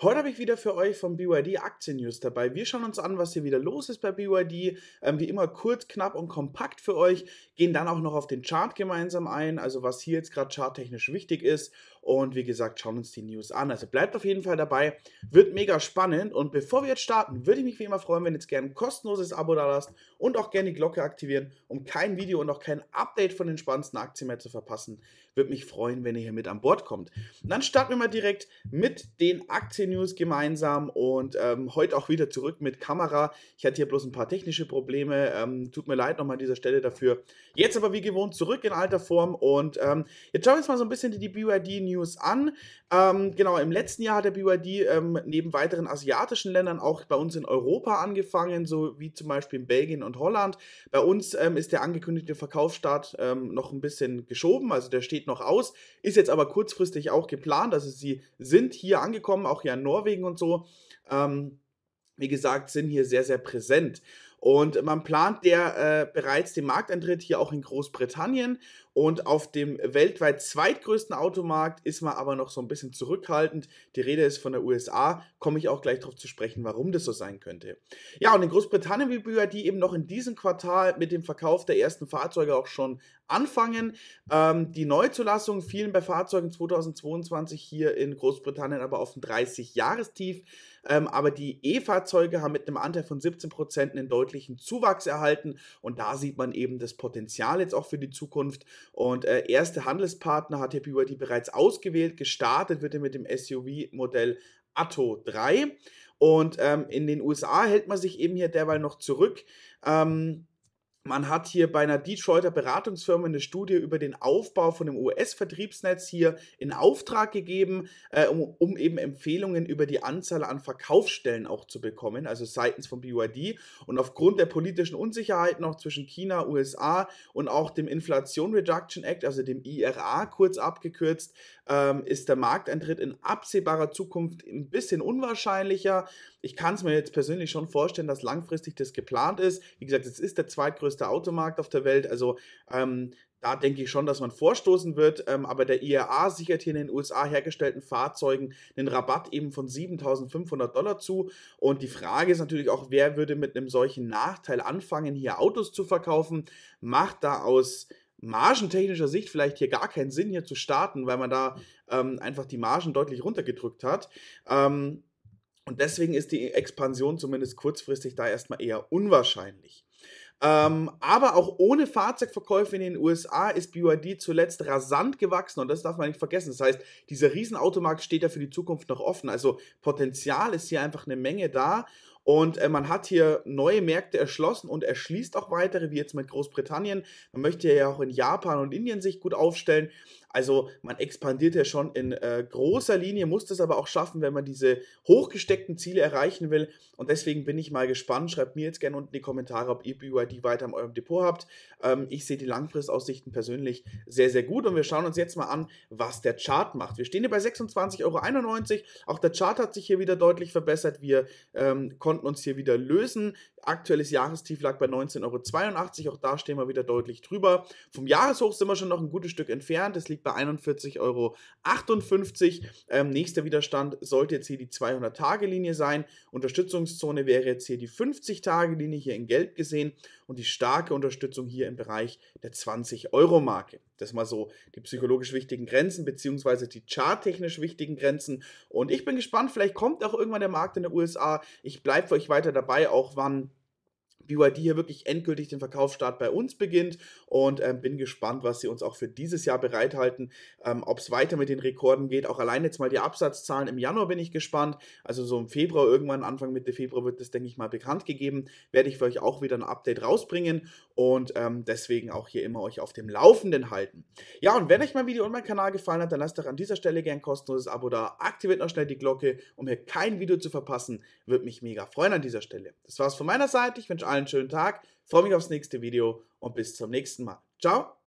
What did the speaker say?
Heute habe ich wieder für euch vom BYD Aktien News dabei. Wir schauen uns an, was hier wieder los ist bei BYD. Ähm, wie immer kurz, knapp und kompakt für euch. Gehen dann auch noch auf den Chart gemeinsam ein, also was hier jetzt gerade charttechnisch wichtig ist. Und wie gesagt, schauen uns die News an. Also bleibt auf jeden Fall dabei. Wird mega spannend. Und bevor wir jetzt starten, würde ich mich wie immer freuen, wenn ihr jetzt gerne ein kostenloses Abo da lasst und auch gerne die Glocke aktivieren, um kein Video und auch kein Update von den spannendsten Aktien mehr zu verpassen. Würde mich freuen, wenn ihr hier mit an Bord kommt. Und dann starten wir mal direkt mit den Aktien News gemeinsam und ähm, heute auch wieder zurück mit Kamera. Ich hatte hier bloß ein paar technische Probleme. Ähm, tut mir leid nochmal an dieser Stelle dafür. Jetzt aber wie gewohnt zurück in alter Form und ähm, jetzt schauen wir uns mal so ein bisschen die, die BYD News an. Ähm, genau, im letzten Jahr hat der BYD ähm, neben weiteren asiatischen Ländern auch bei uns in Europa angefangen, so wie zum Beispiel in Belgien und Holland. Bei uns ähm, ist der angekündigte Verkaufsstart noch ein bisschen geschoben, also der steht noch aus, ist jetzt aber kurzfristig auch geplant. Also sie sind hier angekommen, auch hier an Norwegen und so, ähm, wie gesagt, sind hier sehr, sehr präsent. Und man plant der äh, bereits den Markteintritt hier auch in Großbritannien. Und auf dem weltweit zweitgrößten Automarkt ist man aber noch so ein bisschen zurückhaltend. Die Rede ist von der USA, komme ich auch gleich darauf zu sprechen, warum das so sein könnte. Ja, und in Großbritannien will die eben noch in diesem Quartal mit dem Verkauf der ersten Fahrzeuge auch schon anfangen. Ähm, die Neuzulassung fielen bei Fahrzeugen 2022 hier in Großbritannien aber auf ein 30-Jahrestief. Ähm, aber die E-Fahrzeuge haben mit einem Anteil von 17% einen deutlichen Zuwachs erhalten. Und da sieht man eben das Potenzial jetzt auch für die Zukunft. Und äh, erste Handelspartner hat der BYD bereits ausgewählt. Gestartet wird er mit dem SUV-Modell Atto 3. Und ähm, in den USA hält man sich eben hier derweil noch zurück. Ähm, man hat hier bei einer Detroiter Beratungsfirma eine Studie über den Aufbau von dem US-Vertriebsnetz hier in Auftrag gegeben, äh, um, um, eben Empfehlungen über die Anzahl an Verkaufsstellen auch zu bekommen, also seitens von BYD. Und aufgrund der politischen Unsicherheit noch zwischen China, USA und auch dem Inflation Reduction Act, also dem IRA kurz abgekürzt, ähm, ist der Markteintritt in absehbarer Zukunft ein bisschen unwahrscheinlicher. Ich kann es mir jetzt persönlich schon vorstellen, dass langfristig das geplant ist. Wie gesagt, es ist der zweitgrößte größte Automarkt auf der Welt. Also ähm, da denke ich schon, dass man vorstoßen wird. Ähm, aber der IRA sichert hier in den USA hergestellten Fahrzeugen einen Rabatt eben von 7.500 Dollar zu. Und die Frage ist natürlich auch, wer würde mit einem solchen Nachteil anfangen, hier Autos zu verkaufen? Macht da aus margentechnischer Sicht vielleicht hier gar keinen Sinn, hier zu starten, weil man da ähm, einfach die Margen deutlich runtergedrückt hat. Ähm, und deswegen ist die Expansion zumindest kurzfristig da erstmal eher unwahrscheinlich. Ähm, aber auch ohne Fahrzeugverkäufe in den USA ist BYD zuletzt rasant gewachsen und das darf man nicht vergessen. Das heißt, dieser Riesenautomarkt steht ja für die Zukunft noch offen. Also Potenzial ist hier einfach eine Menge da und äh, man hat hier neue Märkte erschlossen und erschließt auch weitere, wie jetzt mit Großbritannien. Man möchte ja auch in Japan und Indien sich gut aufstellen. Also man expandiert ja schon in äh, großer Linie, muss das aber auch schaffen, wenn man diese hochgesteckten Ziele erreichen will. Und deswegen bin ich mal gespannt. Schreibt mir jetzt gerne unten in die Kommentare, ob ihr BYD weiter in eurem Depot habt. Ähm, ich sehe die Langfristaussichten persönlich sehr, sehr gut. Und wir schauen uns jetzt mal an, was der Chart macht. Wir stehen hier bei 26,91 Euro. Auch der Chart hat sich hier wieder deutlich verbessert. Wir ähm, konnten uns hier wieder lösen. Aktuelles Jahrestief lag bei 19,82 Euro. Auch da stehen wir wieder deutlich drüber. Vom Jahreshoch sind wir schon noch ein gutes Stück entfernt. Das liegt liegt bei 41,58 Euro. Ähm, nächster Widerstand sollte jetzt hier die 200-Tage-Linie sein. Unterstützungszone wäre jetzt hier die 50-Tage-Linie hier in Gelb gesehen und die starke Unterstützung hier im Bereich der 20-Euro-Marke. Das mal so die psychologisch wichtigen Grenzen beziehungsweise die charttechnisch wichtigen Grenzen. Und ich bin gespannt, vielleicht kommt auch irgendwann der Markt in den USA. Ich bleibe für euch weiter dabei, auch wann BYD hier wirklich endgültig den Verkaufsstart bei uns beginnt und ähm, bin gespannt, was sie uns auch für dieses Jahr bereithalten, ähm, ob es weiter mit den Rekorden geht. Auch allein jetzt mal die Absatzzahlen im Januar bin ich gespannt. Also so im Februar, irgendwann Anfang Mitte Februar wird das, denke ich mal, bekannt gegeben. Werde ich für euch auch wieder ein Update rausbringen und ähm, deswegen auch hier immer euch auf dem Laufenden halten. Ja, und wenn euch mein Video und mein Kanal gefallen hat, dann lasst doch an dieser Stelle gern ein kostenloses Abo da, aktiviert noch schnell die Glocke, um hier kein Video zu verpassen, würde mich mega freuen an dieser Stelle. Das war's von meiner Seite, ich wünsche allen einen schönen Tag, freue mich aufs nächste Video und bis zum nächsten Mal. Ciao!